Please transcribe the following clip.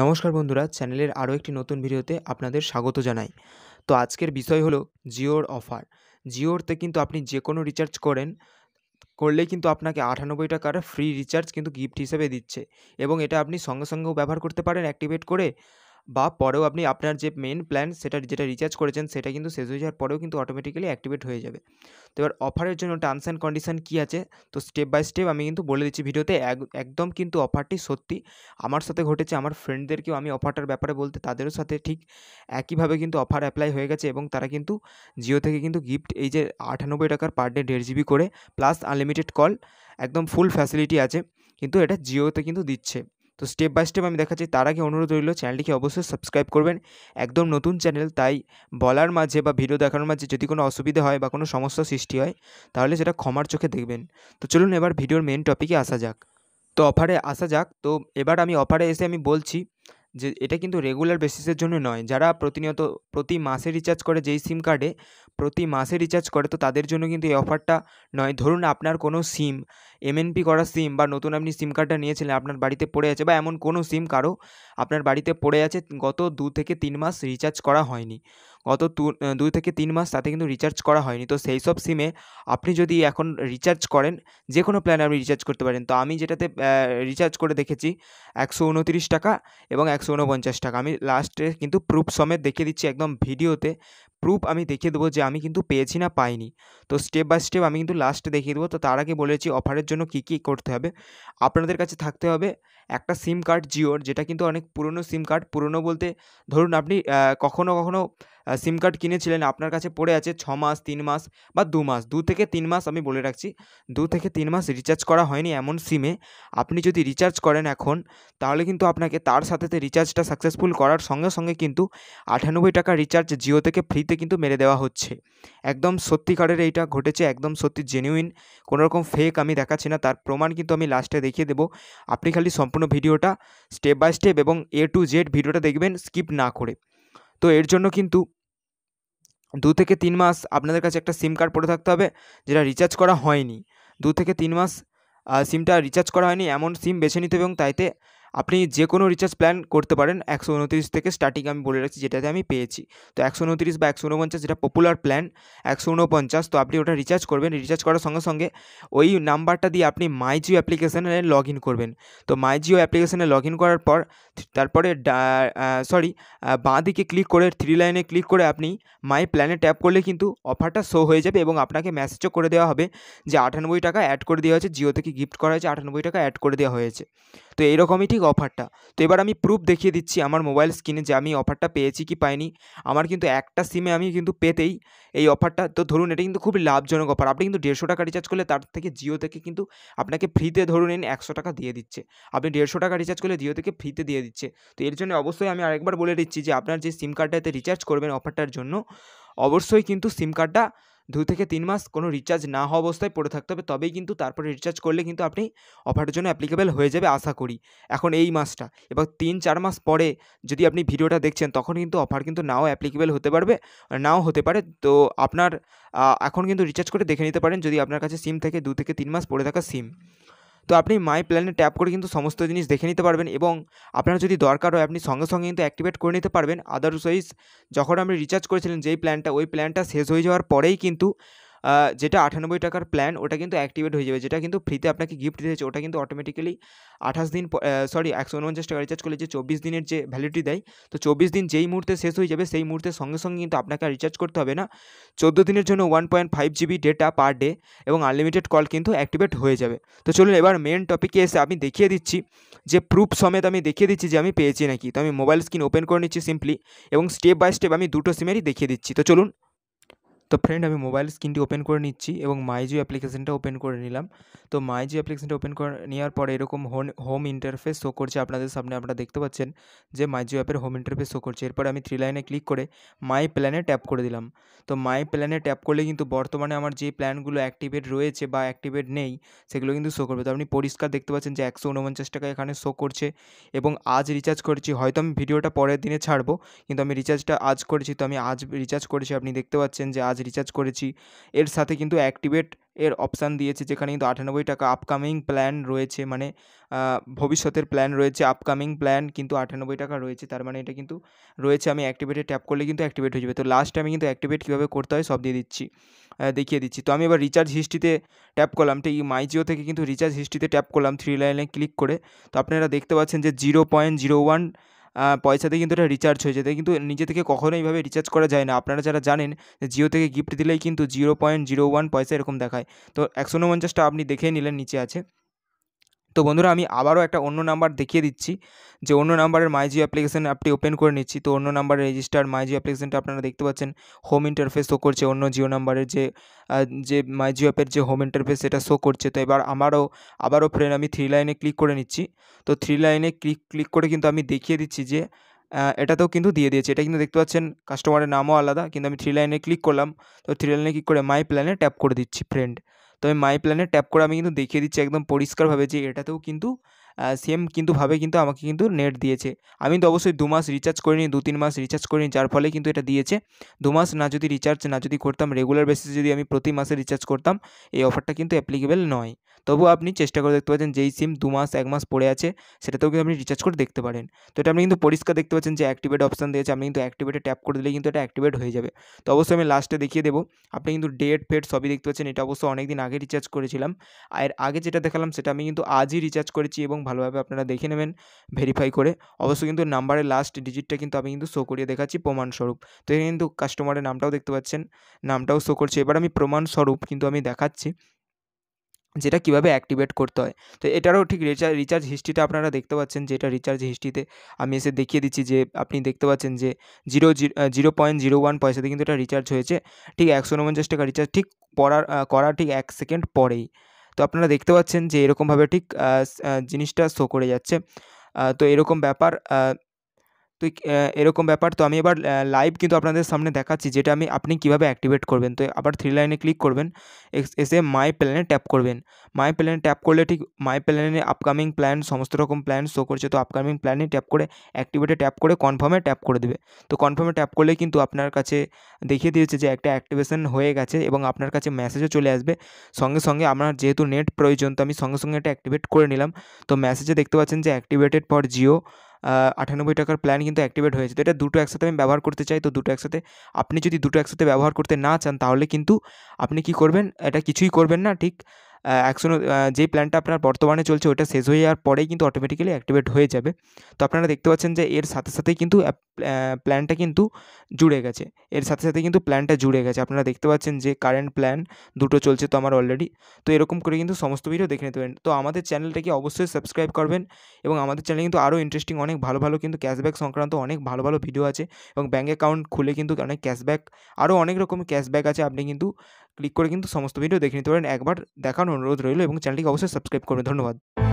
নমস্কার বন্ধুরা চ্যানেলের আরও একটি নতুন ভিডিওতে আপনাদের স্বাগত জানাই তো আজকের বিষয় হলো জিওর অফার জিওরতে কিন্তু আপনি যে কোনো রিচার্জ করেন করলে কিন্তু আপনাকে আটানব্বই টাকার ফ্রি রিচার্জ কিন্তু গিফট হিসেবে দিচ্ছে এবং এটা আপনি সঙ্গে সঙ্গেও ব্যবহার করতে পারেন অ্যাক্টিভেট করে বা পরেও আপনি আপনার যে মেন প্ল্যান সেটা যেটা রিচার্জ করেছেন সেটা কিন্তু শেষ হয়ে যাওয়ার পরেও কিন্তু অটোমেটিক্যালি অ্যাক্টিভেট হয়ে যাবে তো এবার অফারের জন্য টার্মস অ্যান্ড কন্ডিশান কী আছে তো স্টেপ বাই স্টেপ আমি কিন্তু বলে দিচ্ছি ভিডিওতে একদম কিন্তু অফারটি সত্যি আমার সাথে ঘটেছে আমার ফ্রেন্ডদেরকেও আমি অফারটার ব্যাপারে বলতে তাদেরও সাথে ঠিক একইভাবে কিন্তু অফার অ্যাপ্লাই হয়ে গেছে এবং তারা কিন্তু জিও থেকে কিন্তু গিফট এই যে আটানব্বই টাকার পার ডে দেড় জিবি করে প্লাস আনলিমিটেড কল একদম ফুল ফ্যাসিলিটি আছে কিন্তু এটা জিওতে কিন্তু দিচ্ছে তো স্টেপ বাই স্টেপ আমি দেখাচ্ছি তার আগে অনুরোধ রইল চ্যানেলটিকে অবশ্যই সাবস্ক্রাইব করবেন একদম নতুন চ্যানেল তাই বলার মাঝে বা ভিডিও দেখানোর মাঝে যদি কোনো অসুবিধা হয় বা কোনো সমস্যা সৃষ্টি হয় তাহলে সেটা ক্ষমার চোখে দেখবেন তো চলুন এবার ভিডিওর মেন টপিকে আসা যাক তো অফারে আসা যাক তো এবার আমি অফারে এসে আমি বলছি যে এটা কিন্তু রেগুলার বেসিসের জন্য নয় যারা প্রতিনিয়ত প্রতি মাসে রিচার্জ করে যেই সিম কার্ডে প্রতি মাসে রিচার্জ করে তো তাদের জন্য কিন্তু এই অফারটা নয় ধরুন আপনার কোনো সিম এমএনপি করা সিম বা নতুন আপনি সিম কার্ডটা নিয়েছিলেন আপনার বাড়িতে পড়ে আছে বা এমন কোনো সিম কারো আপনার বাড়িতে পড়ে আছে গত দু থেকে তিন মাস রিচার্জ করা হয়নি গত দুই থেকে তিন মাস তাতে কিন্তু রিচার্জ করা হয়নি তো সেই সব সিমে আপনি যদি এখন রিচার্জ করেন যে কোনো প্ল্যানে আপনি রিচার্জ করতে পারেন তো আমি যেটাতে রিচার্জ করে দেখেছি একশো উনতিরিশ টাকা এবং একশো উনপঞ্চাশ টাকা আমি লাস্টে কিন্তু প্রুফ সমেত দেখিয়ে দিচ্ছি একদম ভিডিওতে প্রুফ আমি দেখিয়ে দেবো যে আমি কিন্তু পেয়েছি না পাইনি তো স্টেপ বাই স্টেপ আমি কিন্তু লাস্টে দেখিয়ে দেবো তো তার আগে বলেছি অফারের জন্য কী কী করতে হবে আপনাদের কাছে থাকতে হবে একটা সিম কার্ড জিওর যেটা কিন্তু অনেক পুরনো সিম কার্ড পুরনো বলতে ধরুন আপনি কখনো কখনো সিম কার্ড কিনেছিলেন আপনার কাছে পড়ে আছে ছ মাস তিন মাস বা দু মাস দু থেকে তিন মাস আমি বলে রাখছি দু থেকে তিন মাস রিচার্জ করা হয়নি এমন সিমে আপনি যদি রিচার্জ করেন এখন তাহলে কিন্তু আপনাকে তার সাথে রিচার্জটা সাকসেসফুল করার সঙ্গে সঙ্গে কিন্তু আটানব্বই টাকা রিচার্জ জিও থেকে ফ্রিতে কিন্তু মেরে দেওয়া হচ্ছে একদম সত্যিকারের এইটা ঘটেছে একদম সত্যি জেনুইন কোনোরকম ফেক আমি দেখাচ্ছি না তার প্রমাণ কিন্তু আমি লাস্টে দেখিয়ে দেবো আপনি খালি সম্পূর্ণ ভিডিওটা স্টেপ বাই স্টেপ এবং এ টু জেড ভিডিওটা দেখবেন স্কিপ না করে তো এর জন্য কিন্তু দু থেকে তিন মাস আপনাদের কাছে একটা সিম কার্ড পড়ে থাকতে হবে যেটা রিচার্জ করা হয়নি দু থেকে তিন মাস সিমটা রিচার্জ করা হয়নি এমন সিম বেছে নিতে হবে এবং তাইতে আপনি যে কোনো রিচার্জ প্ল্যান করতে পারেন একশো উনত্রিশ থেকে স্টার্টিং আমি বলে রাখছি যেটাতে আমি পেয়েছি তো একশো উনত্রিশ বা একশো উনপঞ্চাশ যেটা পপুলার প্ল্যান একশো উনপঞ্চাশ তো আপনি ওটা রিচার্জ করবেন রিচার্জ করার সঙ্গে সঙ্গে ওই নাম্বারটা দিয়ে আপনি মাই জিও অ্যাপ্লিকেশানে লগ ইন করবেন তো মাই জিও অ্যাপ্লিকেশানে লগ ইন করার পর তারপরে সরি বাঁ দিকে ক্লিক করে থ্রি লাইনে ক্লিক করে আপনি মাই প্ল্যানে ট্যাপ করলে কিন্তু অফারটা শো হয়ে যাবে এবং আপনাকে মেসেজও করে দেওয়া হবে যে আটানব্বই টাকা অ্যাড করে দেওয়া হয়েছে জিও থেকে গিফট করা হয়েছে আটানব্বই টাকা অ্যাড করে দেওয়া হয়েছে তো এইরকমই ঠিক সঠিক অফারটা তো এবার আমি প্রুফ দেখিয়ে দিচ্ছি আমার মোবাইল স্ক্রিনে যে আমি অফারটা পেয়েছি কি পাইনি আমার কিন্তু একটা সিমে আমি কিন্তু পেতেই এই অফারটা তো ধরুন এটা কিন্তু খুবই লাভজনক অফার আপনি কিন্তু দেড়শো টাকা রিচার্জ করলে তার থেকে জিও থেকে কিন্তু আপনাকে ফ্রিতে ধরুন এন একশো টাকা দিয়ে দিচ্ছে আপনি দেড়শো টাকা রিচার্জ করলে জিও থেকে ফ্রিতে দিয়ে দিচ্ছে তো এর জন্য অবশ্যই আমি আরেকবার বলে দিচ্ছি যে আপনার যে সিম কার্ডটাতে রিচার্জ করবেন অফারটার জন্য অবশ্যই কিন্তু সিম কার্ডটা দু থেকে তিন মাস কোনো রিচার্জ না হওয়া অবস্থায় পড়ে থাকতে হবে তবেই কিন্তু তারপরে রিচার্জ করলে কিন্তু আপনি অফারের জন্য অ্যাপ্লিকেবেল হয়ে যাবে আশা করি এখন এই মাসটা এবার তিন চার মাস পরে যদি আপনি ভিডিওটা দেখছেন তখন কিন্তু অফার কিন্তু নাও অ্যাপ্লিকেবেল হতে পারবে নাও হতে পারে তো আপনার এখন কিন্তু রিচার্জ করে দেখে নিতে পারেন যদি আপনার কাছে সিম থেকে দু থেকে তিন মাস পড়ে থাকা সিম তো আপনি মাই প্ল্যানে ট্যাপ করে কিন্তু সমস্ত জিনিস দেখে নিতে পারবেন এবং আপনার যদি দরকার হয় আপনি সঙ্গে সঙ্গে কিন্তু অ্যাক্টিভেট করে নিতে পারবেন আদারওয়াইজ যখন আপনি রিচার্জ করেছিলেন যেই প্ল্যানটা ওই প্ল্যানটা শেষ হয়ে যাওয়ার পরেই কিন্তু যেটা আটানব্বই টাকার প্ল্যান ওটা কিন্তু অ্যাক্টিভেট হয়ে যাবে যেটা কিন্তু ফ্রিতে আপনাকে গিফট দিয়েছে ওটা কিন্তু অটোমেটিক্যালি আঠাশ দিন সরি একশো উনপঞ্চাশ টাকা রিচার্জ করলে যে চব্বিশ দিনের যে ভ্যালিডিটি দেয় তো চব্বিশ দিন যেই মুহূর্তে শেষ হয়ে যাবে সেই মুহূর্তে সঙ্গে সঙ্গে কিন্তু আপনাকে আর রিচার্জ করতে হবে না চোদ্দো দিনের জন্য one point five GB data per day এবং আনলিমিটেড কল কিন্তু অ্যাক্টিভেট হয়ে যাবে তো চলুন এবার মেন টপিকে এসে আমি দেখিয়ে দিচ্ছি যে প্রুফ সমেত আমি দেখিয়ে দিচ্ছি যে আমি পেয়েছি নাকি তো আমি মোবাইল স্ক্রিন ওপেন করে নিচ্ছি সিম্পলি এবং স্টেপ বাই স্টেপ আমি দুটো সিমেরই দেখিয়ে দিচ্ছি তো চলুন তো ফ্রেন্ড আমি মোবাইল স্ক্রিনটি ওপেন করে নিচ্ছি এবং মাইজিও অ্যাপ্লিকেশনটা ওপেন করে নিলাম তো মাইজিও অ্যাপ্লিকেশনটা ওপেন করে নেওয়ার পরে এরকম হোম ইন্টারফেস শো করছে আপনাদের সামনে আপনারা দেখতে পাচ্ছেন যে মাইজিও অ্যাপের হোম ইন্টারফেস শো করছে এরপর আমি থ্রি লাইনে ক্লিক করে মাই প্ল্যানে ট্যাপ করে দিলাম তো মাই প্ল্যানে ট্যাপ করলে কিন্তু বর্তমানে আমার যে প্ল্যানগুলো অ্যাক্টিভেট রয়েছে বা অ্যাক্টিভেট নেই সেগুলো কিন্তু শো করবে তো আপনি পরিষ্কার দেখতে পাচ্ছেন যে একশো উনপঞ্চাশ টাকা এখানে শো করছে এবং আজ রিচার্জ করেছি হয়তো আমি ভিডিওটা পরের দিনে ছাড়বো কিন্তু আমি রিচার্জটা আজ করেছি তো আমি আজ রিচার্জ করেছি আপনি দেখতে পাচ্ছেন যে আজ রিচার্জ করেছি এর সাথে কিন্তু অ্যাক্টিভেট এর অপশান দিয়েছে যেখানে কিন্তু আটানব্বই টাকা আপকামিং প্ল্যান রয়েছে মানে ভবিষ্যতের প্ল্যান রয়েছে আপকামিং প্ল্যান কিন্তু আটানব্বই টাকা রয়েছে তার মানে এটা কিন্তু রয়েছে আমি অ্যাক্টিভেটে ট্যাপ করলে কিন্তু অ্যাক্টিভেট হয়ে যাবে তো লাস্ট আমি কিন্তু অ্যাক্টিভেট কীভাবে করতে হয় সব দিয়ে দিচ্ছি দেখিয়ে দিচ্ছি তো আমি এবার রিচার্জ হিস্ট্রিতে ট্যাপ করলাম তো এই মাই জিও থেকে কিন্তু রিচার্জ হিস্ট্রিতে ট্যাপ করলাম থ্রি লাইনে ক্লিক করে তো আপনারা দেখতে পাচ্ছেন যে জিরো পয়েন্ট জিরো ওয়ান পয়সাতে কিন্তু এটা রিচার্জ হয়ে যায় কিন্তু নিজে থেকে কখনো এইভাবে রিচার্জ করা যায় না আপনারা যারা জানেন জিও থেকে গিফট দিলেই কিন্তু জিরো পয়েন্ট জিরো ওয়ান পয়সা এরকম দেখায় তো একশো উনপঞ্চাশটা আপনি দেখে নিলেন নিচে আছে তো বন্ধুরা আমি আবারও একটা অন্য নাম্বার দেখিয়ে দিচ্ছি যে অন্য নাম্বারের মাইজিও অ্যাপ্লিকেশন অ্যাপটি ওপেন করে নিচ্ছি তো অন্য নাম্বারের রেজিস্টার মাইজিও অ্যাপ্লিকেশানটা আপনারা দেখতে পাচ্ছেন হোম ইন্টারফেস শো করছে অন্য জিও নাম্বারের যে যে মাইজিও অ্যাপের যে হোম ইন্টারফেস সেটা শো করছে তো এবার আমারও আবারও ফ্রেন্ড আমি থ্রি লাইনে ক্লিক করে নিচ্ছি তো থ্রি লাইনে ক্লিক ক্লিক করে কিন্তু আমি দেখিয়ে দিচ্ছি যে এটাতেও কিন্তু দিয়ে দিয়েছে এটা কিন্তু দেখতে পাচ্ছেন কাস্টমারের নামও আলাদা কিন্তু আমি থ্রি লাইনে ক্লিক করলাম তো থ্রি লাইনে ক্লিক করে মাই প্ল্যানে ট্যাপ করে দিচ্ছি ফ্রেন্ড তো আমি মাই প্ল্যানে ট্যাপ করে আমি কিন্তু দেখিয়ে দিচ্ছি একদম পরিষ্কারভাবে যে এটাতেও কিন্তু সেম কিন্তু ভাবে কিন্তু আমাকে কিন্তু নেট দিয়েছে আমি তো অবশ্যই দু মাস রিচার্জ করিনি দু তিন মাস রিচার্জ করিনি যার ফলে কিন্তু এটা দিয়েছে দু মাস না যদি রিচার্জ না যদি করতাম রেগুলার বেসিসে যদি আমি প্রতি মাসে রিচার্জ করতাম এই অফারটা কিন্তু অ্যাপ্লিকেবেল নয় তবু আপনি চেষ্টা করে দেখতে পাচ্ছেন যেই সিম দু মাস এক মাস পড়ে আছে সেটাতেও কিন্তু আপনি রিচার্জ করে দেখতে পারেন তো এটা আপনি কিন্তু পরিষ্কার দেখতে পাচ্ছেন যে অ্যাক্টিভেট অপশান দিয়েছে আপনি কিন্তু অ্যাক্টিভেটে ট্যাপ করে দিলে কিন্তু এটা অ্যাক্টিভেট হয়ে যাবে তো অবশ্যই আমি লাস্টে দেখিয়ে দেবো আপনি কিন্তু ডেট ফেট সবই দেখতে পাচ্ছেন এটা অবশ্য অনেক দিন আগে রিচার্জ করেছিলাম আর আগে যেটা দেখালাম সেটা আমি কিন্তু আজই রিচার্জ করেছি এবং ভালোভাবে আপনারা দেখে নেবেন ভেরিফাই করে অবশ্য কিন্তু নাম্বারের লাস্ট ডিজিটটা কিন্তু আমি কিন্তু শো করিয়ে দেখাচ্ছি প্রমাণস্বরূপ তো এখানে কিন্তু কাস্টমারের নামটাও দেখতে পাচ্ছেন নামটাও শো করছে এবার আমি প্রমাণস্বরূপ কিন্তু আমি দেখাচ্ছি যেটা কিভাবে অ্যাক্টিভেট করতে হয় তো এটারও ঠিক রিচার্জ রিচার্জ হিস্ট্রিটা আপনারা দেখতে পাচ্ছেন যেটা রিচার্জ হিস্ট্রিতে আমি এসে দেখিয়ে দিচ্ছি যে আপনি দেখতে পাচ্ছেন যে zero zero point zero one পয়সাতে কিন্তু এটা রিচার্জ হয়েছে ঠিক একশো উনপঞ্চাশ টাকা রিচার্জ ঠিক পড়ার করার ঠিক এক সেকেন্ড পরেই তো আপনারা দেখতে পাচ্ছেন যে এরকমভাবে ঠিক জিনিসটা শো করে যাচ্ছে তো এরকম ব্যাপার তো এরকম ব্যাপার তো আমি এবার লাইভ কিন্তু আপনাদের সামনে দেখাচ্ছি যেটা আমি আপনি কিভাবে অ্যাক্টিভেট করবেন তো আবার থ্রি লাইনে ক্লিক করবেন এসে মাই প্ল্যানে ট্যাপ করবেন মাই প্ল্যানে ট্যাপ করলে ঠিক মাই প্ল্যানে আপকামিং প্ল্যান সমস্ত রকম প্ল্যান শো করছে তো আপকামিং প্ল্যানে ট্যাপ করে অ্যাক্টিভেটে ট্যাপ করে কনফার্মে ট্যাপ করে দেবে তো কনফার্মে ট্যাপ করলে কিন্তু আপনার কাছে দেখিয়ে দিয়েছে যে একটা অ্যাক্টিভেশন হয়ে গেছে এবং আপনার কাছে মেসেজও চলে আসবে সঙ্গে সঙ্গে আমার যেহেতু নেট প্রয়োজন তো আমি সঙ্গে সঙ্গে এটা অ্যাক্টিভেট করে নিলাম তো মেসেজে দেখতে পাচ্ছেন যে অ্যাক্টিভেটেড ফর জিও আটানব্বই টাকার প্ল্যান কিন্তু অ্যাক্টিভেট হয়েছে তো এটা দুটো একসাথে আমি ব্যবহার করতে চাই তো দুটো একসাথে আপনি যদি দুটো একসাথে ব্যবহার করতে না চান তাহলে কিন্তু আপনি কি করবেন এটা কিছুই করবেন না ঠিক অ্যাকশন যে প্ল্যানটা আপনার বর্তমানে চলছে ওটা শেষ হয়ে যাওয়ার পরেই কিন্তু অটোমেটিক্যালি অ্যাক্টিভেট হয়ে যাবে তো আপনারা দেখতে পাচ্ছেন যে এর সাথে সাথেই কিন্তু প্ল্যানটা কিন্তু জুড়ে গেছে এর সাথে সাথে কিন্তু প্ল্যানটা জুড়ে গেছে আপনারা দেখতে পাচ্ছেন যে কারেন্ট প্ল্যান দুটো চলছে তো আমার অলরেডি তো এরকম করে কিন্তু সমস্ত ভিডিও দেখে নিতে পারেন তো আমাদের চ্যানেলটাকে অবশ্যই সাবস্ক্রাইব করবেন এবং আমাদের চ্যানেলে কিন্তু আরও ইন্টারেস্টিং অনেক ভালো ভালো কিন্তু ক্যাশব্যাক সংক্রান্ত অনেক ভালো ভালো ভিডিও আছে এবং ব্যাঙ্ক অ্যাকাউন্ট খুলে কিন্তু অনেক ক্যাশব্যাক আরও অনেক রকম ক্যাশব্যাক আছে আপনি কিন্তু ক্লিক করে কিন্তু সমস্ত ভিডিও দেখে নিতে পারেন একবার দেখানোর অনুরোধ রইল এবং চ্যানেলটিকে অবশ্যই সাবস্ক্রাইব করবেন ধন্যবাদ